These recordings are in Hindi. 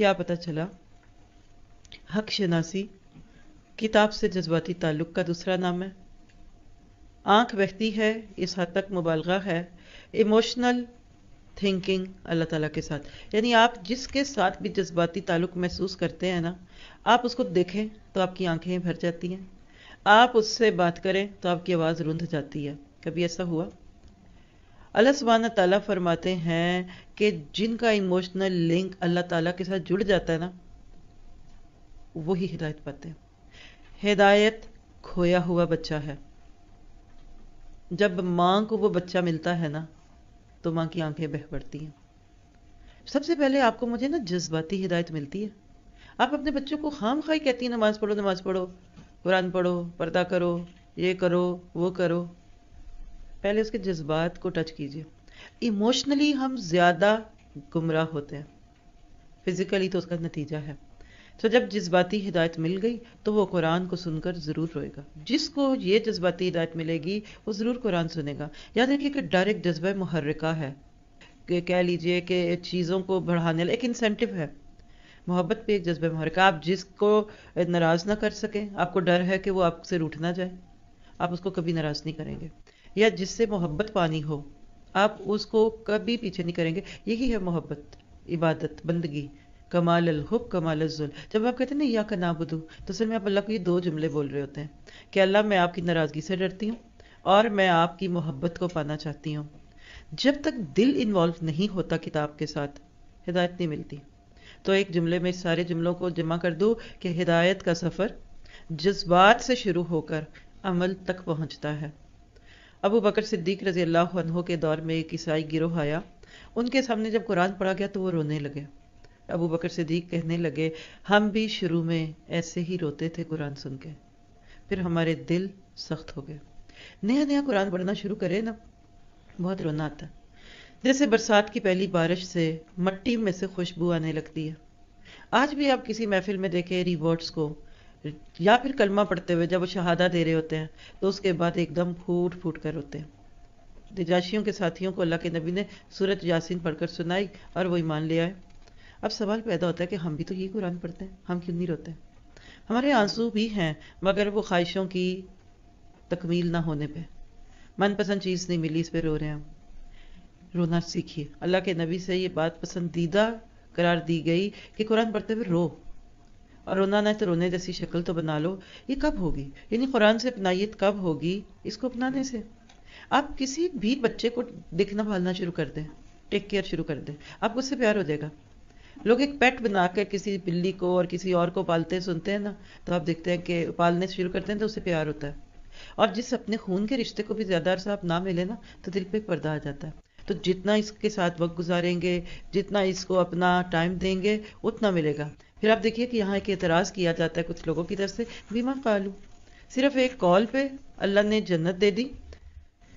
क्या पता चला हक शनासी किताब से जज्बाती ताल्लुक का दूसरा नाम है आंख बहती है इस हद तक मुबालगा है इमोशनल थिंकिंग अल्लाह ताला के साथ यानी आप जिसके साथ भी जज्बाती ताल्लुक महसूस करते हैं ना आप उसको देखें तो आपकी आंखें भर जाती हैं आप उससे बात करें तो आपकी आवाज़ रुंध जाती है कभी ऐसा हुआ अल्लाह सुबहान तला फरमाते हैं कि जिनका इमोशनल लिंक अल्लाह ताला के साथ जुड़ जाता है ना वही हिदायत पाते हैं हिदायत खोया हुआ बच्चा है जब माँ को वो बच्चा मिलता है ना तो माँ की आंखें बह पड़ती हैं सबसे पहले आपको मुझे ना जज्बाती हिदायत मिलती है आप अपने बच्चों को खाम खाई कहती हैं नमाज़ पढ़ो नमाज़ पढ़ो कुरान पढ़ो पर्दा करो ये करो वो करो पहले उसके जज्बात को टच कीजिए इमोशनली हम ज़्यादा गुमराह होते हैं फिज़िकली तो उसका नतीजा है तो जब जज्बाती हिदायत मिल गई तो वो कुरान को सुनकर ज़रूर रोएगा जिसको ये जज्बाती हिदायत मिलेगी वो ज़रूर कुरान सुनेगा याद रखिए कि डर एक जज्बा मुहर्रिका है कि कह लीजिए कि चीज़ों को बढ़ाने एक इंसेंटिव है मोहब्बत पे एक जज्बा मुहर्रिका आप जिसको नाराज़ ना कर सकें आपको डर है कि वो आपसे रूठ ना जाए आप उसको कभी नाराज़ नहीं करेंगे या जिससे मोहब्बत पानी हो आप उसको कभी पीछे नहीं करेंगे यही है मोहब्बत इबादत बंदगी कमाल अलहुब कमाल अजुल जब आप कहते हैं ना या का ना बुधू तो सर में आप अल्लाह को ये दो जुमले बोल रहे होते हैं कि अल्लाह मैं आपकी नाराज़गी से डरती हूँ और मैं आपकी मोहब्बत को पाना चाहती हूँ जब तक दिल इन्वॉल्व नहीं होता किताब के साथ हिदायत नहीं मिलती तो एक जुमले में सारे जुमलों को जमा कर दूँ कि हिदायत का सफ़र जज्बात से शुरू होकर अमल तक पहुँचता है अबू बकर सिद्दीक रजी अल्लाह के दौर में एक ईसाई गिरोह आया उनके सामने जब कुरान पढ़ा गया तो वो रोने लगे अबू बकर सिद्दीक कहने लगे हम भी शुरू में ऐसे ही रोते थे कुरान सुन के फिर हमारे दिल सख्त हो गए नया नया कुरान पढ़ना शुरू करे ना बहुत रोना आता जैसे बरसात की पहली बारिश से मट्टी में से खुशबू आने लगती है आज भी आप किसी महफिल में देखे रिवॉर्ड्स को या फिर कलमा पढ़ते हुए जब वो शहादा दे रहे होते हैं तो उसके बाद एकदम फूट फूट कर रोते हैं निजाशियों के साथियों को अल्लाह के नबी ने सूरत यासीन पढ़कर सुनाई और वो ईमान ले आए अब सवाल पैदा होता है कि हम भी तो यही कुरान पढ़ते हैं हम क्यों नहीं रोते हमारे आंसू भी हैं मगर वो ख्वाहिशों की तकमील ना होने पे मनपसंद चीज़ नहीं मिली इस पर रो रहे हैं हम रोना सीखिए अल्लाह के नबी से ये बात पसंदीदा करार दी गई कि कुरान पढ़ते हुए रो और रोना ना तो रोने जैसी शक्ल तो बना लो ये कब होगी यानी कुरान से अपनाइत कब होगी इसको अपनाने से आप किसी भी बच्चे को देखना भालना शुरू कर दें टेक केयर शुरू कर दें आपको उससे प्यार हो जाएगा लोग एक पेट बनाकर किसी बिल्ली को और किसी और को पालते सुनते हैं ना तो आप देखते हैं कि पालने शुरू करते हैं तो उससे प्यार होता है और जिस अपने खून के रिश्ते को भी ज़्यादा अरसा आप ना मिले ना तो दिल पे पर्दा आ जाता है तो जितना इसके साथ वक्त गुजारेंगे जितना इसको अपना टाइम देंगे उतना मिलेगा फिर आप देखिए कि यहाँ एक एतराज़ किया जाता है कुछ लोगों की तरफ से बीमा कालू सिर्फ एक कॉल पे अल्लाह ने जन्नत दे दी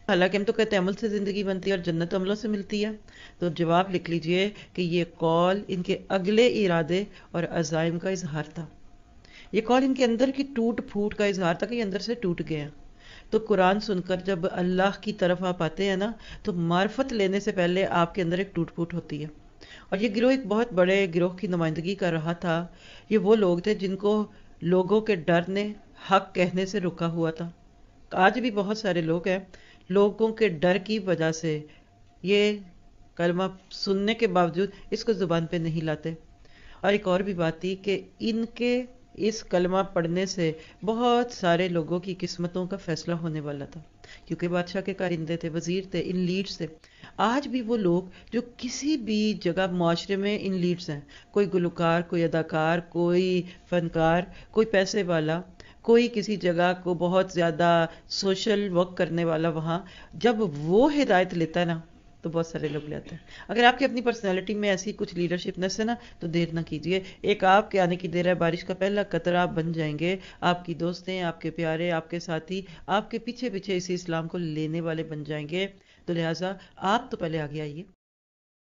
हालांकि हम तो कहते हैं अमल से ज़िंदगी बनती है और जन्नत तो अमलों से मिलती है तो जवाब लिख लीजिए कि ये कॉल इनके अगले इरादे और अजाइम का इजहार था ये कॉल इनके अंदर की टूट फूट का इजहार था कि अंदर से टूट गया तो कुरान सुनकर जब अल्लाह की तरफ आप आते हैं ना तो मार्फत लेने से पहले आपके अंदर एक टूट फूट होती है और ये गिरोह एक बहुत बड़े गिरोह की नुमाइंदगी कर रहा था ये वो लोग थे जिनको लोगों के डर ने हक कहने से रुका हुआ था आज भी बहुत सारे लोग हैं लोगों के डर की वजह से ये कलमा सुनने के बावजूद इसको ज़ुबान पे नहीं लाते और एक और भी बात थी कि इनके इस कलमा पढ़ने से बहुत सारे लोगों की किस्मतों का फैसला होने वाला था क्योंकि बादशाह के कारिंदे थे वजीर थे इन लीड्स थे आज भी वो लोग जो किसी भी जगह माशरे में इन लीड्स हैं कोई गुलकार कोई अदाकार कोई फनकार कोई पैसे वाला कोई किसी जगह को बहुत ज़्यादा सोशल वर्क करने वाला वहाँ जब वो हिदायत लेता है ना तो बहुत सारे लोग लेते हैं अगर आपकी अपनी पर्सनैलिटी में ऐसी कुछ लीडरशिप नस है ना तो देर ना कीजिए एक आपके आने की देर है बारिश का पहला कतर आप बन जाएंगे आपकी दोस्तें आपके प्यारे आपके साथी आपके पीछे पीछे इसी इस्लाम को लेने वाले बन जाएंगे तो लिहाजा आप तो पहले आगे आइए